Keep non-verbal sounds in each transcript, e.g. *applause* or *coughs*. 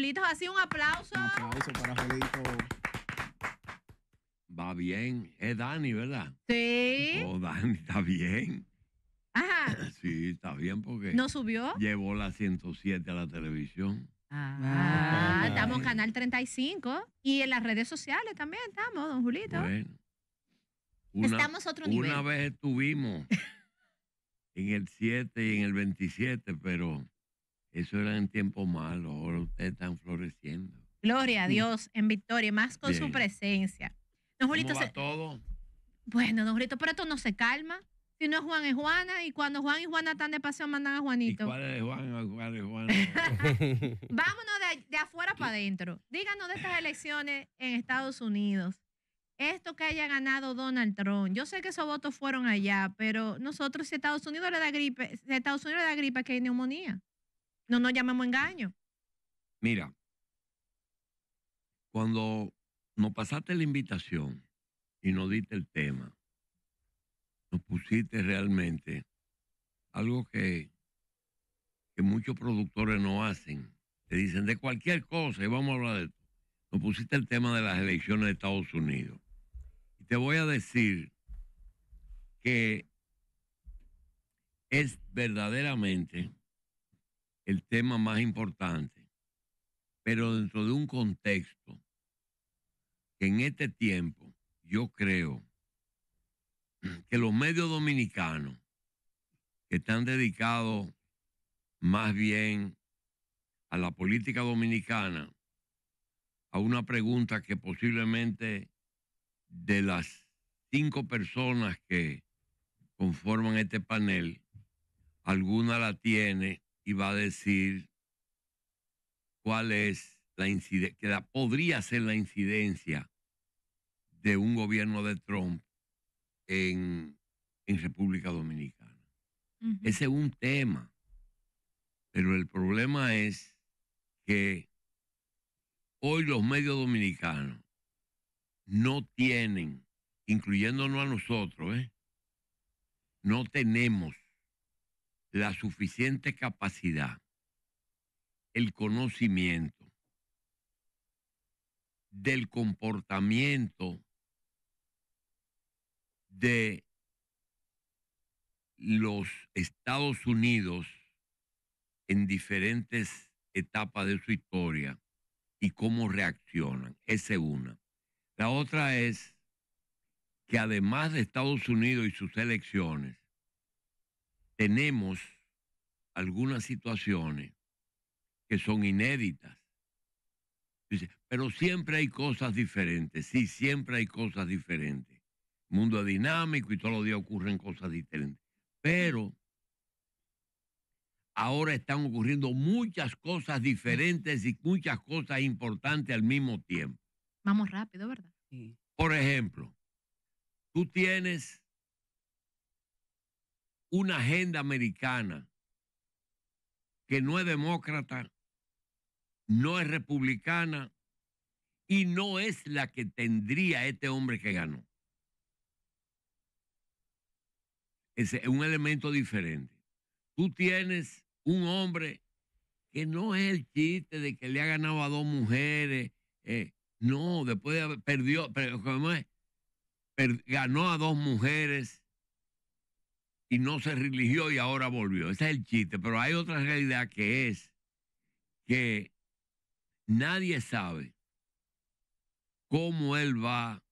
Julito, así un aplauso. Un aplauso para Julito. Va bien. Es Dani, ¿verdad? Sí. Oh, Dani, está bien. Ajá. *coughs* Sí, está bien porque. ¿No subió? Llevó la 107 a la televisión. Ah, ah estamos en Canal 35 y en las redes sociales también estamos, don Julito. Bueno, una, estamos otro nivel. Una vez estuvimos *laughs* en el 7 y en el 27, pero eso era en tiempos malos, ahora ustedes están floreciendo. Gloria a mm. Dios en victoria, más con su presencia. Don todo? Bueno, don Julito, pero esto no se calma. Si no es Juan es Juana, y cuando Juan y Juana están de paseo mandan a Juanito. ¿Cuál es Juan cuál es Juana? *laughs* Vámonos de, afuera para adentro. Díganos de estas elecciones en Estados Unidos. Esto que haya ganado Donald Trump. Yo sé que esos votos fueron allá, pero nosotros si Estados Unidos le da gripe, si Estados Unidos le da gripe que hay neumonía. No nos llamemos engaño. Mira, cuando nos pasaste la invitación y nos diste el tema, nos pusiste realmente algo que, que muchos productores no hacen. Te dicen de cualquier cosa y vamos a hablar de esto. Nos pusiste el tema de las elecciones de Estados Unidos. Y te voy a decir que es verdaderamente el tema más importante, pero dentro de un contexto que en este tiempo yo creo que los medios dominicanos que están dedicados más bien a la política dominicana, a una pregunta que posiblemente de las cinco personas que conforman este panel, alguna la tiene y va a decir cuál es la incidencia, que podría ser la incidencia de un gobierno de Trump en, República Dominicana. Ese es un tema, pero el problema es que hoy los medios dominicanos no tienen, incluyéndonos a nosotros, ¿eh? no tenemos la suficiente capacidad, el conocimiento del comportamiento de los Estados Unidos en diferentes etapas de su historia y cómo reaccionan. Esa es una. La otra es que además de Estados Unidos y sus elecciones, tenemos algunas situaciones que son inéditas. pero siempre hay cosas diferentes, sí, siempre hay cosas diferentes. El mundo es dinámico y todos los días ocurren cosas diferentes. Pero ahora están ocurriendo muchas cosas diferentes y muchas cosas importantes al mismo tiempo. Vamos rápido, ¿verdad? Sí. Por ejemplo, tú tienes una agenda americana que no es demócrata, no es republicana y no es la que tendría este hombre que ganó. Es un elemento diferente. Tú tienes un hombre que no es el chiste de que le ha ganado a dos mujeres. Eh, no, después de haber perdió, es ganó a dos mujeres y no se religió y ahora volvió. Ese es el chiste, pero hay otra realidad que es que nadie sabe cómo él va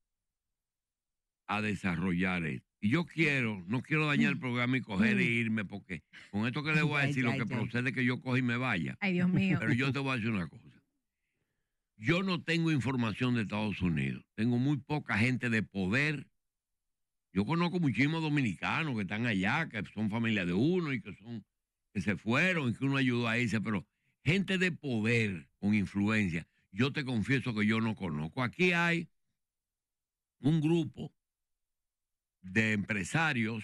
a desarrollar esto. Y yo quiero, no quiero dañar el programa y coger e irme, porque con esto que le voy a *laughs* decir, lo que procede es que yo coja y me vaya. Ay, Dios mío. Pero yo te voy a decir una cosa. Yo no tengo información de Estados Unidos. Tengo muy poca gente de poder yo conozco muchísimos dominicanos que están allá, que son familia de uno y que son que se fueron y que uno ayudó a irse, pero gente de poder con influencia, yo te confieso que yo no conozco. Aquí hay un grupo de empresarios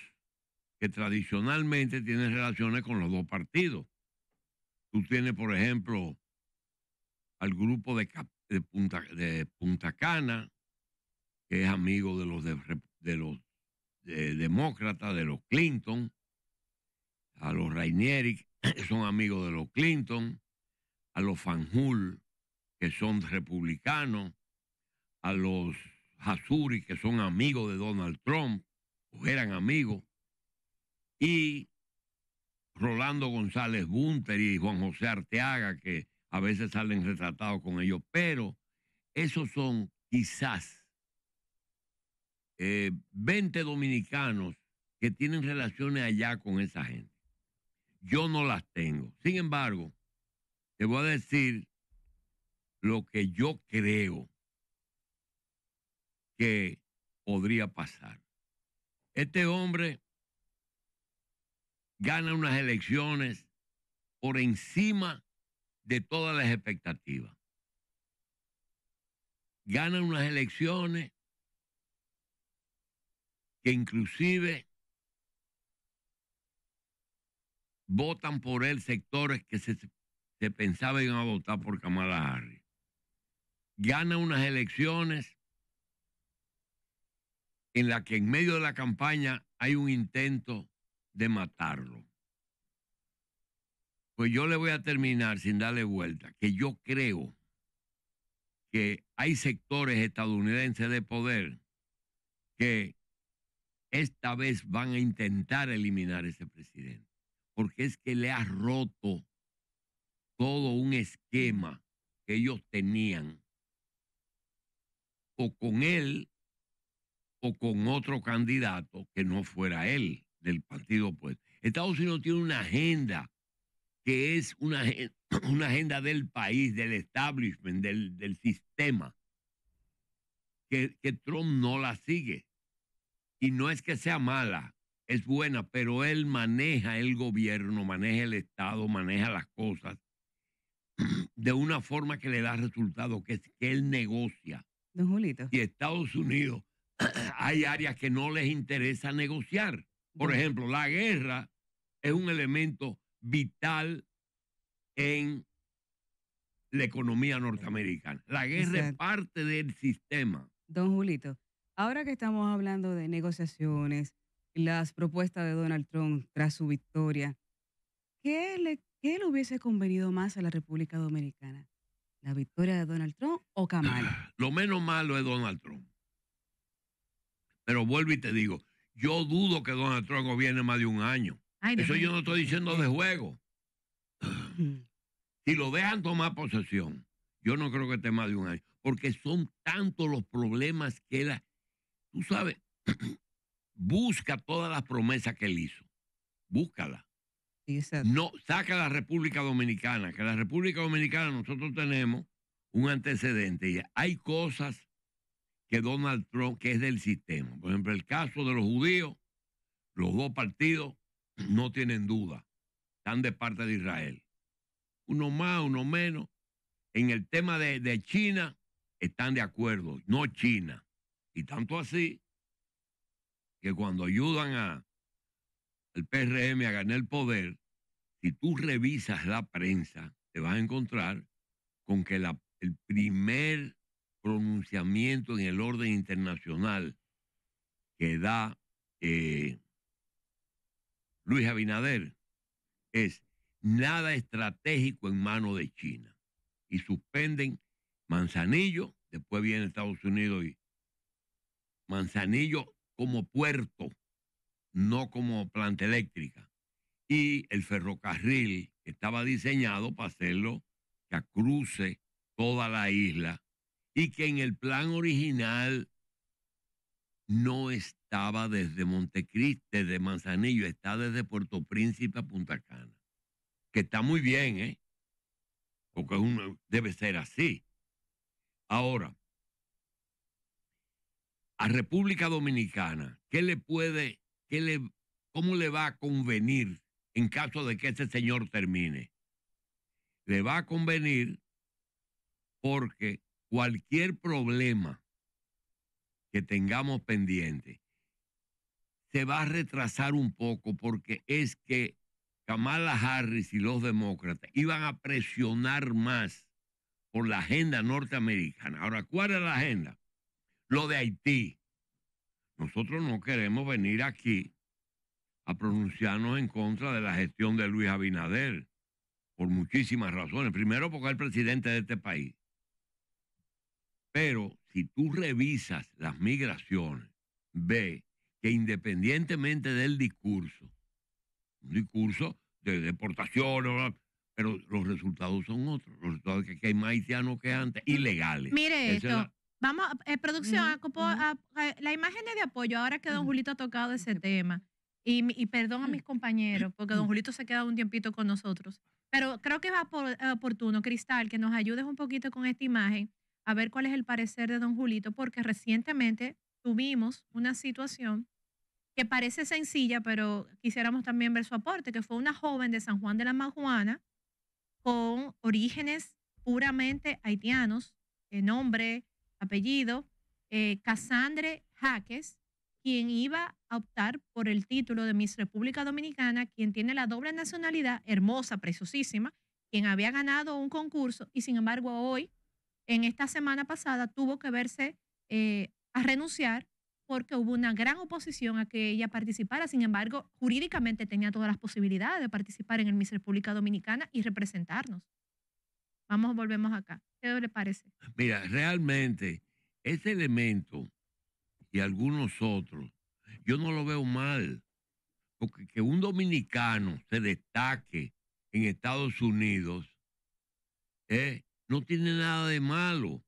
que tradicionalmente tienen relaciones con los dos partidos. Tú tienes, por ejemplo, al grupo de, Punta, de Punta Cana, que es amigo de los de los eh, demócrata demócratas, de los Clinton, a los Rainieri, que son amigos de los Clinton, a los Fanjul, que son republicanos, a los Hasuri, que son amigos de Donald Trump, o eran amigos, y Rolando González Bunter y Juan José Arteaga, que a veces salen retratados con ellos, pero esos son quizás 20 eh, dominicanos que tienen relaciones allá con esa gente. Yo no las tengo. Sin embargo, te voy a decir lo que yo creo que podría pasar. Este hombre gana unas elecciones por encima de todas las expectativas. Gana unas elecciones que inclusive votan por él sectores que se, pensaban pensaba iban a votar por Kamala Harris. Gana unas elecciones en las que en medio de la campaña hay un intento de matarlo. Pues yo le voy a terminar sin darle vuelta, que yo creo que hay sectores estadounidenses de poder que esta vez van a intentar eliminar a ese presidente, porque es que le ha roto todo un esquema que ellos tenían, o con él o con otro candidato que no fuera él del partido opuesto. Estados Unidos tiene una agenda que es una, *clears throat* agenda del país, del establishment, del, sistema, que Trump no la sigue. Y no es que sea mala, es buena, pero él maneja el gobierno, maneja el Estado, maneja las cosas *clears throat* de una forma que le da resultado, que es que él negocia. Don Julito. Y Estados Unidos, *clears throat* hay áreas que no les interesa negociar. Por ejemplo, la guerra es un elemento vital en la economía norteamericana. La guerra es parte del sistema. Don Julito, Ahora que estamos hablando de negociaciones, las propuestas de Donald Trump tras su victoria, ¿qué le, qué hubiese convenido más a la República Dominicana? ¿La victoria de Donald Trump o Kamala? *clears throat* Lo menos malo es Donald Trump. Pero vuelvo y te digo, yo dudo que Donald Trump gobierne más de un año. Eso yo no estoy diciendo de juego. si lo dejan tomar posesión, yo no creo que esté más de un año, porque son tantos los problemas que la, Tú sabes, *clears throat* busca todas las promesas que él hizo. Búscala. No, saca la República Dominicana, que la República Dominicana nosotros tenemos un antecedente. Y hay cosas que Donald Trump, que es del sistema. Por ejemplo, el caso de los judíos, los dos partidos *clears throat* no tienen duda, están de parte de Israel. Uno más, uno menos. En el tema de China, están de acuerdo, no China. Y tanto así que cuando ayudan a el PRM a ganar el poder, si tú revisas la prensa, te vas a encontrar con que el primer pronunciamiento en el orden internacional que da eh, Luis Abinader es nada estratégico en mano de China. Y suspenden Manzanillo, después viene Estados Unidos y, Manzanillo como puerto, no como planta eléctrica. Y el ferrocarril estaba diseñado para hacerlo que cruce toda la isla y que en el plan original no estaba desde Montecristi, de Manzanillo, está desde Puerto Príncipe a Punta Cana. Que está muy bien, ¿eh? Porque uno, debe ser así. Ahora, a República Dominicana, ¿qué le puede, qué le, cómo le va a convenir en caso de que este señor termine? Le va a convenir porque cualquier problema que tengamos pendiente se va a retrasar un poco porque es que Kamala Harris y los demócratas iban a presionar más por la agenda norteamericana. Ahora, ¿cuál es la agenda? lo de Haití. Nosotros no queremos venir aquí a pronunciarnos en contra de la gestión de Luis Abinader, por muchísimas razones. Primero, porque es el presidente de este país. Pero si tú revisas las migraciones, ve que independientemente del discurso, un discurso de deportación, pero los resultados son otros. Los resultados es que hay más haitianos que antes, ilegales. Mire Vamos, eh, producción, ah, eh, la imagen de apoyo, ahora que don Julito ha tocado ese tema, y, perdón a mis compañeros, porque don Julito se queda un tiempito con nosotros, pero creo que es eh, oportuno, Cristal, que nos ayudes un poquito con esta imagen, a ver cuál es el parecer de don Julito, porque recientemente tuvimos una situación que parece sencilla, pero quisiéramos también ver su aporte, que fue una joven de San Juan de la Maguana con orígenes puramente haitianos, en nombre, apellido, eh, Casandre Jaques, quien iba a optar por el título de Miss República Dominicana, quien tiene la doble nacionalidad, hermosa, preciosísima, quien había ganado un concurso y sin embargo hoy, en esta semana pasada, tuvo que verse eh, a renunciar porque hubo una gran oposición a que ella participara. Sin embargo, jurídicamente tenía todas las posibilidades de participar en el Miss República Dominicana y representarnos. Vamos, volvemos acá. ¿Qué le parece? Mira, realmente, ese elemento y algunos otros, yo no lo veo mal. Porque que un dominicano se destaque en Estados Unidos eh, no tiene nada de malo.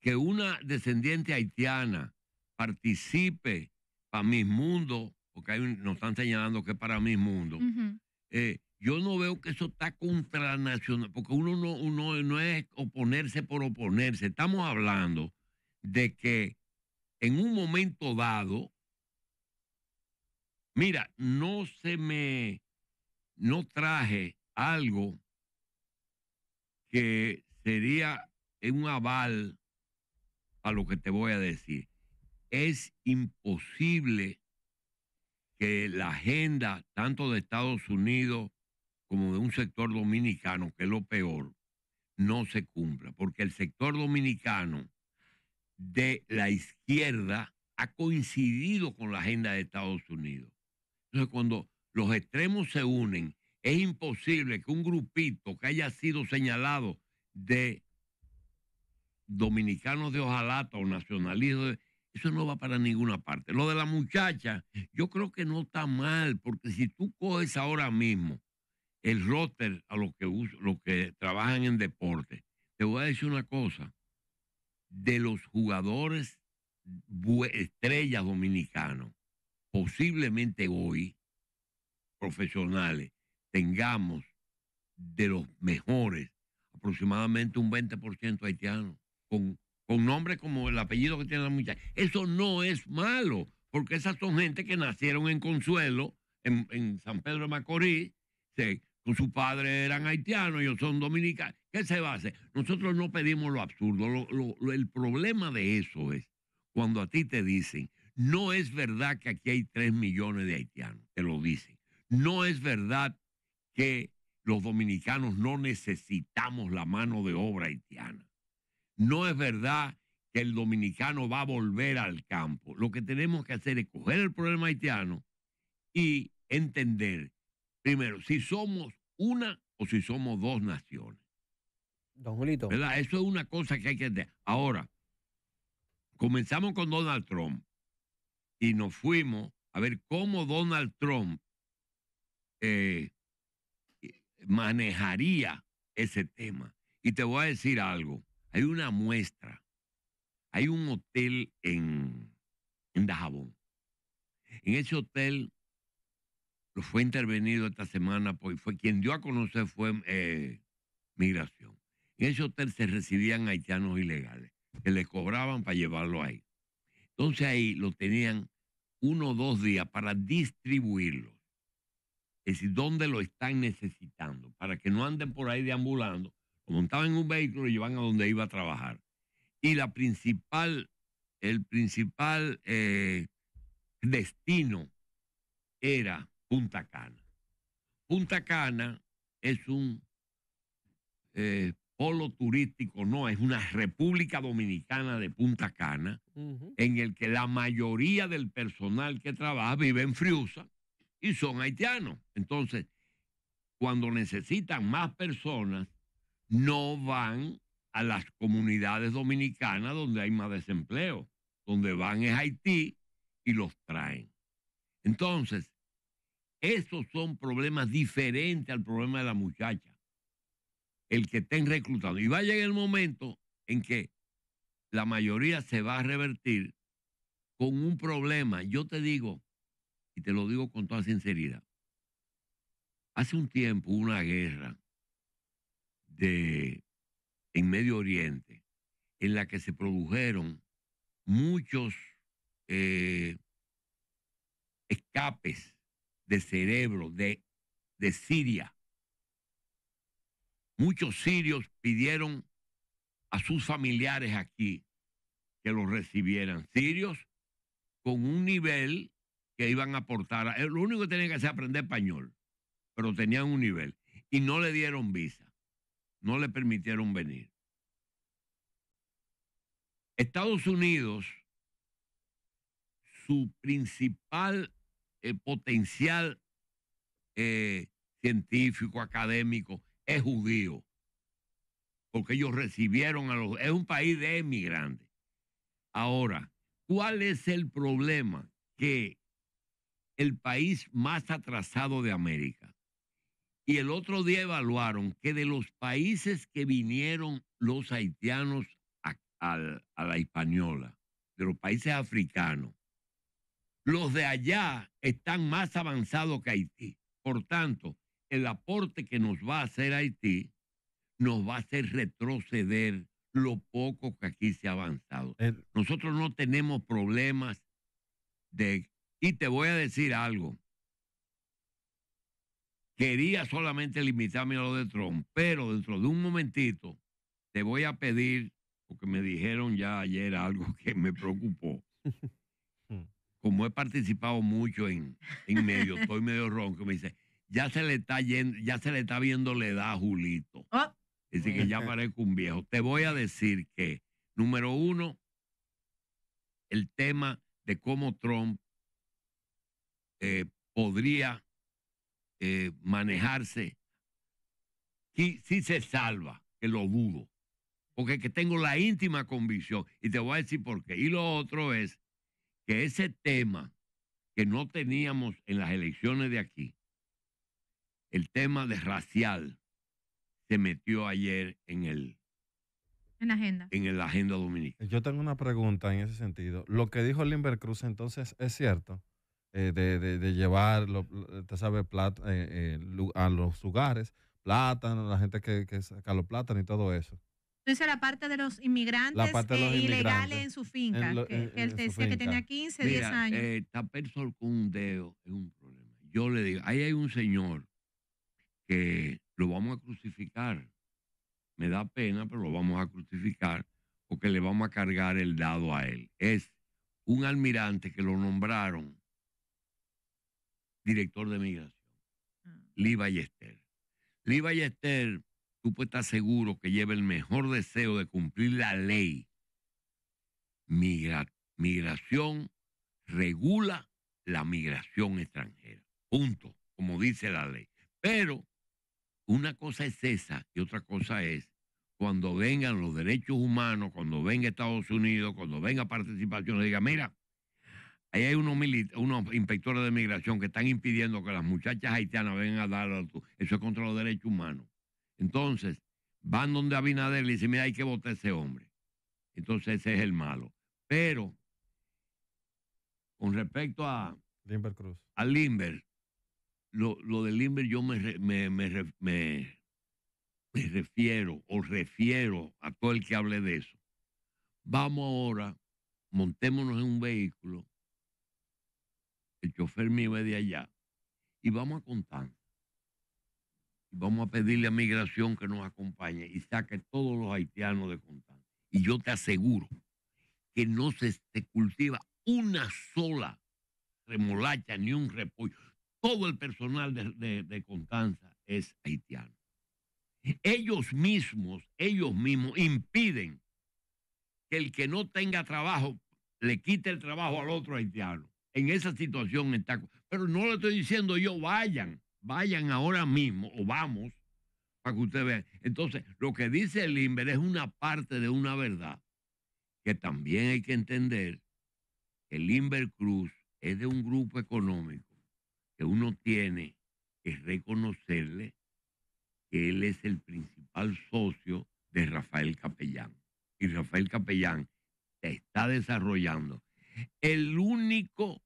Que una descendiente haitiana participe para mis mundos, porque nos están señalando que es para mis mundos, eh, yo no veo que eso está contra nacional, porque uno no, uno no es oponerse por oponerse. Estamos hablando de que en un momento dado, mira, no se me, no traje algo que sería un aval a lo que te voy a decir. Es imposible que la agenda tanto de Estados Unidos como de un sector dominicano, que es lo peor, no se cumpla, porque el sector dominicano de la izquierda ha coincidido con la agenda de Estados Unidos. Entonces, cuando los extremos se unen, es imposible que un grupito que haya sido señalado de dominicanos de ojalata o nacionalistas, eso no va para ninguna parte. Lo de la muchacha, yo creo que no está mal, porque si tú coges ahora mismo el roter a los que, que trabajan en deporte. Te voy a decir una cosa. De los jugadores estrellas dominicanos, posiblemente hoy, profesionales, tengamos de los mejores, aproximadamente un 20% haitiano, con, con nombre como el apellido que tiene la muchacha. Eso no es malo, porque esas son gente que nacieron en Consuelo, en, en San Pedro de Macorís, se con pues, sus padres eran haitianos, ellos son dominicanos. ¿Qué se va a hacer? Nosotros no pedimos lo absurdo. el problema de eso es cuando a ti te dicen, no es verdad que aquí hay 3 millones de haitianos, te lo dicen. No es verdad que los dominicanos no necesitamos la mano de obra haitiana. No es verdad que el dominicano va a volver al campo. Lo que tenemos que hacer es coger el problema haitiano y entender primero, si somos una o si somos dos naciones. Don Julito. ¿Verdad? Eso es una cosa que hay que entender. Ahora, comenzamos con Donald Trump y nos fuimos a ver cómo Donald Trump eh, manejaría ese tema. Y te voy a decir algo. Hay una muestra. Hay un hotel en, en Dajabón. En ese hotel pues, fue intervenido esta semana, pues fue quien dio a conocer fue eh, migración. En ese hotel se recibían haitianos ilegales, que les cobraban para llevarlo ahí. Entonces ahí lo tenían uno o dos días para distribuirlo. Es decir, dónde lo están necesitando, para que no anden por ahí deambulando, lo montaban en un vehículo y llevan a donde iba a trabajar. Y la principal, el principal eh, destino era Punta Cana. Punta Cana es un eh, polo turístico, no, es una República Dominicana de Punta Cana, en el que la mayoría del personal que trabaja vive en Friusa y son haitianos. Entonces, cuando necesitan más personas, no van a las comunidades dominicanas donde hay más desempleo. Donde van es Haití y los traen. Entonces, esos son problemas diferentes al problema de la muchacha. El que estén reclutando. Y va a llegar el momento en que la mayoría se va a revertir con un problema. Yo te digo, y te lo digo con toda sinceridad, hace un tiempo hubo una guerra de, en Medio Oriente en la que se produjeron muchos eh, escapes de cerebro, de, de Siria. Muchos sirios pidieron a sus familiares aquí que los recibieran. Sirios con un nivel que iban a aportar. Lo único que tenían que hacer era aprender español, pero tenían un nivel. Y no le dieron visa, no le permitieron venir. Estados Unidos, su principal el potencial eh, científico, académico, es judío. Porque ellos recibieron a los... Es un país de emigrantes. Ahora, ¿cuál es el problema? Que el país más atrasado de América. Y el otro día evaluaron que de los países que vinieron los haitianos a la española, de los países africanos, los de allá están más avanzados que Haití. Por tanto, el aporte que nos va a hacer Haití nos va a hacer retroceder lo poco que aquí se ha avanzado. Nosotros no tenemos problemas de... Y te voy a decir algo. Quería solamente limitarme a lo de Trump, pero dentro de un momentito te voy a pedir, porque me dijeron ya ayer algo *laughs* que me preocupó. *laughs* como he participado mucho en, en medio, estoy medio ronco, me dice, ya se le está yendo, ya se le está viendo la edad a Julito. Ah. Dice que ya parezco un viejo. Te voy a decir que, número uno, el tema de cómo Trump eh, podría eh, manejarse si, si, se salva, que lo dudo, porque que tengo la íntima convicción, y te voy a decir por qué. Y lo otro es que ese tema que no teníamos en las elecciones de aquí, el tema de racial, se metió ayer en el en la agenda. En la agenda dominicana. Yo tengo una pregunta en ese sentido. Lo que dijo Limber Cruz entonces es cierto, eh, de, de, llevar, sabe, plata, eh, eh, a los lugares, plátano, la gente que, que saca los plátanos y todo eso. Entonces la parte de los inmigrantes eh, ilegales en su finca, que, él decía que tenía 15, 10 años. Eh, tapar con un es un problema. Yo le digo, ahí hay un señor que lo vamos a crucificar. Me da pena, pero lo vamos a crucificar porque le vamos a cargar el dado a él. Es un almirante que lo nombraron director de migración, ah. Lee Ballester. Lee Ballester tú puedes estar seguro que lleva el mejor deseo de cumplir la ley. migración regula la migración extranjera. Punto, como dice la ley. Pero una cosa es esa y otra cosa es cuando vengan los derechos humanos, cuando venga Estados Unidos, cuando venga participación, diga, mira, ahí hay unos, inspectores de migración que están impidiendo que las muchachas haitianas vengan a dar Eso es contra los derechos humanos. Entonces, van donde Abinader y dicen, mira, hay que votar a ese hombre. Entonces ese es el malo. Pero, con respecto a... Limber Cruz. A Limber, lo, lo de Limber yo me, refiero o refiero a todo el que hable de eso. Vamos ahora, montémonos en un vehículo, el chofer mío es de allá, y vamos a contar vamos a pedirle a migración que nos acompañe y saque todos los haitianos de Constanza. Y yo te aseguro que no se cultiva una sola remolacha ni un repollo. Todo el personal de, Contanza Constanza es haitiano. Ellos mismos, ellos mismos impiden que el que no tenga trabajo le quite el trabajo al otro haitiano. En esa situación está. Pero no le estoy diciendo yo, vayan. Vayan ahora mismo, o vamos, para que ustedes vean. Entonces, lo que dice el Limber es una parte de una verdad que también hay que entender. el Limber Cruz es de un grupo económico que uno tiene que reconocerle que él es el principal socio de Rafael Capellán. Y Rafael Capellán se está desarrollando. El único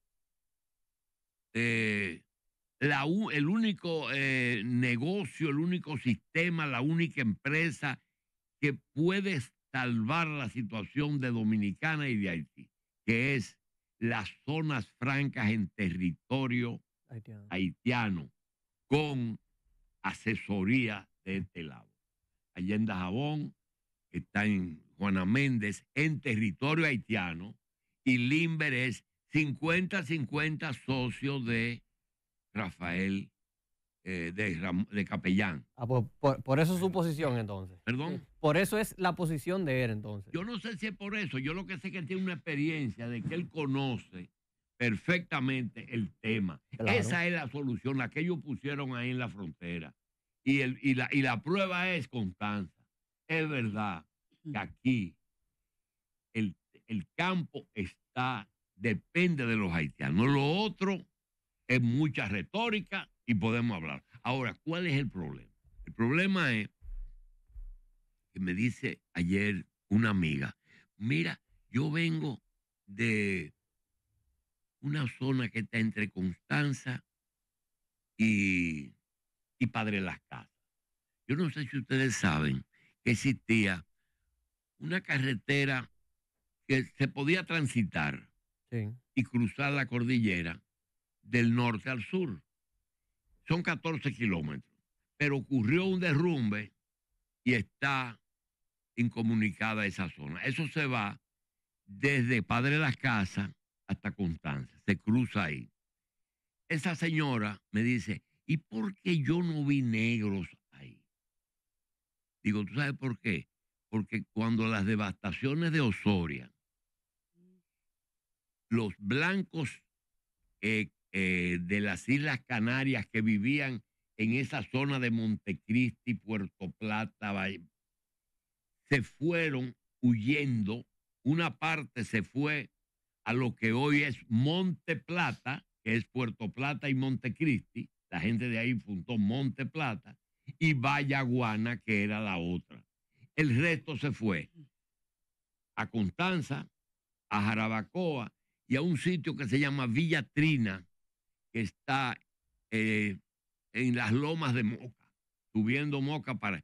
eh, el único eh, negocio, el único sistema, la única empresa que puede salvar la situación de Dominicana y de Haití, que es las zonas francas en territorio haitiano, con asesoría de este lado. Allenda Jabón está en Juana Méndez, en territorio haitiano, y Limberes es 50-50 socio de Rafael eh, de, capellán. Ah, pues, por, eso es su posición entonces. ¿Perdón? Por eso es la posición de él entonces. Yo no sé si es por eso, yo lo que sé es que él tiene una experiencia de que él conoce perfectamente el tema. Esa es la solución, la que ellos pusieron ahí en la frontera. Y, el, y, la, prueba es Constanza. Es verdad mm. que aquí el, el campo está, depende de los haitianos. Lo otro es mucha retórica y podemos hablar. Ahora, ¿cuál es el problema? El problema es que me dice ayer una amiga, mira, yo vengo de una zona que está entre Constanza y, Padre Las Casas. Yo no sé si ustedes saben que existía una carretera que se podía transitar y cruzar la cordillera del norte al sur. Son 14 kilómetros. Pero ocurrió un derrumbe y está incomunicada esa zona. Eso se va desde Padre Las Casas hasta Constanza. Se cruza ahí. Esa señora me dice, ¿y por qué yo no vi negros ahí? Digo, ¿tú sabes por qué? Porque cuando las devastaciones de Osoria, los blancos eh, eh, de las Islas Canarias que vivían en esa zona de Montecristi, Puerto Plata, se fueron huyendo. Una parte se fue a lo que hoy es Monte Plata, que es Puerto Plata y Montecristi. La gente de ahí fundó Monte Plata y Vallaguana, que era la otra. El resto se fue a Constanza, a Jarabacoa y a un sitio que se llama Villa Trina, está eh, en las lomas de Moca, subiendo Moca para...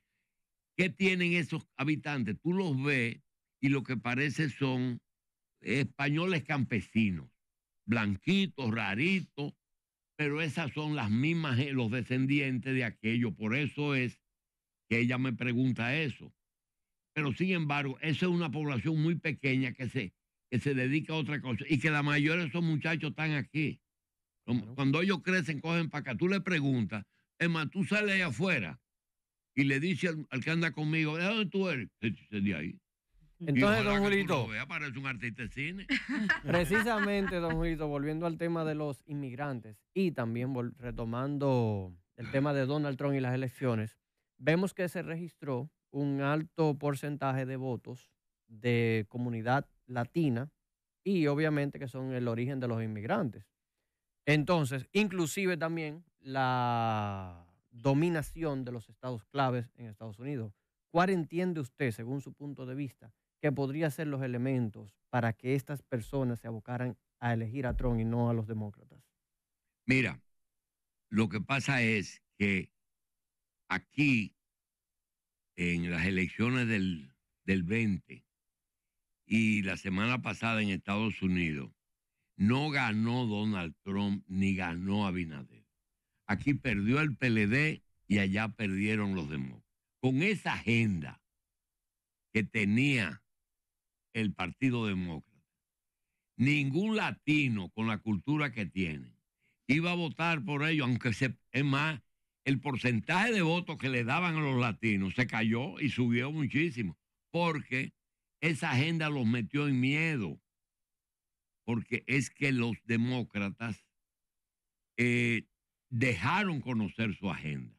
¿Qué tienen esos habitantes? Tú los ves y lo que parece son españoles campesinos, blanquitos, raritos, pero esas son las mismas, eh, los descendientes de aquello. Por eso es que ella me pregunta eso. Pero sin embargo, esa es una población muy pequeña que se, que se dedica a otra cosa y que la mayoría de esos muchachos están aquí. Cuando ellos crecen, cogen para acá. Tú le preguntas, es más, tú sales ahí afuera y le dices al, que anda conmigo, ¿de dónde tú eres? De ahí. Entonces, don Julito. parece un artista de cine. *laughs* Precisamente, don Julito, volviendo al tema de los inmigrantes y también retomando el tema de Donald Trump y las elecciones, vemos que se registró un alto porcentaje de votos de comunidad latina y obviamente que son el origen de los inmigrantes. Entonces, inclusive también la dominación de los estados claves en Estados Unidos. ¿Cuál entiende usted, según su punto de vista, que podría ser los elementos para que estas personas se abocaran a elegir a Trump y no a los demócratas? Mira, lo que pasa es que aquí, en las elecciones del, del 20 y la semana pasada en Estados Unidos, no ganó Donald Trump ni ganó Abinader. Aquí perdió el PLD y allá perdieron los demócratas. Con esa agenda que tenía el Partido Demócrata, ningún latino con la cultura que tiene iba a votar por ellos, aunque se, es más, el porcentaje de votos que le daban a los latinos se cayó y subió muchísimo, porque esa agenda los metió en miedo porque es que los demócratas eh, dejaron conocer su agenda.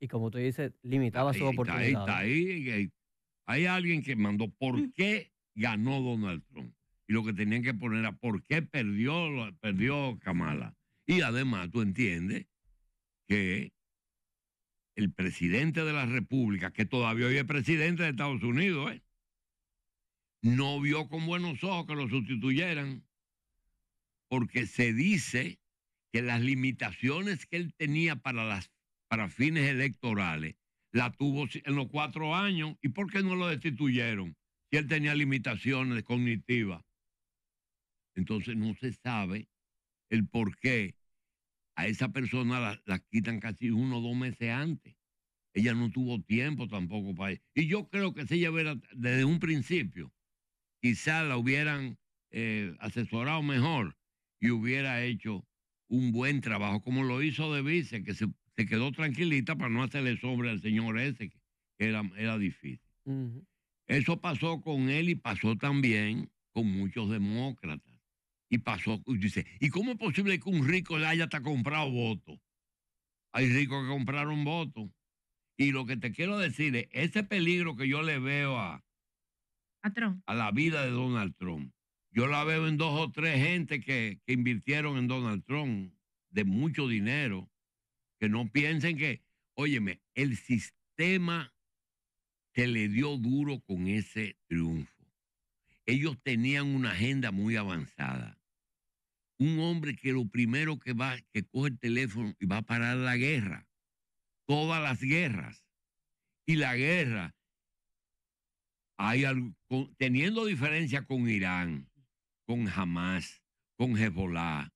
Y como tú dices, limitaba su oportunidad. Ahí, está ahí, Hay alguien que mandó por mm. qué ganó Donald Trump. Y lo que tenían que poner era por qué perdió, perdió Kamala. Y además tú entiendes que el presidente de la República, que todavía hoy es presidente de Estados Unidos, ¿eh? no vio con buenos ojos que lo sustituyeran, porque se dice que las limitaciones que él tenía para, las, para fines electorales la tuvo en los cuatro años. ¿Y por qué no lo destituyeron? Si él tenía limitaciones cognitivas. Entonces no se sabe el por qué a esa persona la, quitan casi uno o dos meses antes. Ella no tuvo tiempo tampoco para... Y yo creo que se ella desde un principio, quizá la hubieran eh, asesorado mejor y hubiera hecho un buen trabajo, como lo hizo de vice, que se, quedó tranquilita para no hacerle sobre al señor ese, que era, era difícil. Eso pasó con él y pasó también con muchos demócratas. Y pasó, dice, ¿y cómo es posible que un rico le haya hasta comprado votos? Hay ricos que compraron votos. Y lo que te quiero decir es, ese peligro que yo le veo a, a, la vida de Donald Trump. Yo la veo en dos o tres gente que, que invirtieron en Donald Trump de mucho dinero, que no piensen que, óyeme, el sistema se le dio duro con ese triunfo. Ellos tenían una agenda muy avanzada. Un hombre que lo primero que va, que coge el teléfono y va a parar la guerra, todas las guerras. Y la guerra algo, teniendo diferencia con Irán, con Hamas, con Hezbollah,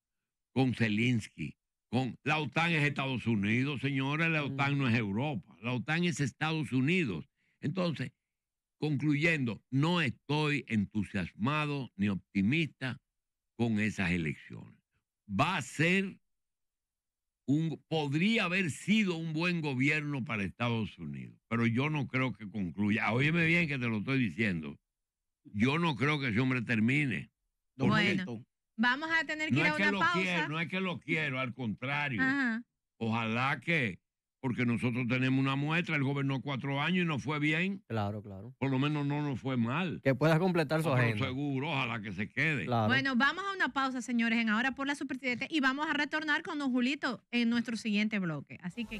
con Zelensky, con la OTAN es Estados Unidos, señores, la mm. OTAN no es Europa, la OTAN es Estados Unidos. Entonces, concluyendo, no estoy entusiasmado ni optimista con esas elecciones. Va a ser podría haber sido un buen gobierno para Estados Unidos, pero yo no creo que concluya. Óyeme bien que te lo estoy diciendo. Yo no creo que ese hombre termine. Bueno, vamos a tener que ir a una pausa. Quiero, no es que lo quiero, al contrario. Ojalá que, porque nosotros tenemos una muestra, el gobernó cuatro años y no fue bien. Claro, claro. Por lo menos no nos fue mal. Que puedas completar su agenda. seguro, ojalá que se quede. Bueno, vamos a una pausa, señores, en Ahora por la superintendente y vamos a retornar con Don Julito en nuestro siguiente bloque. Así que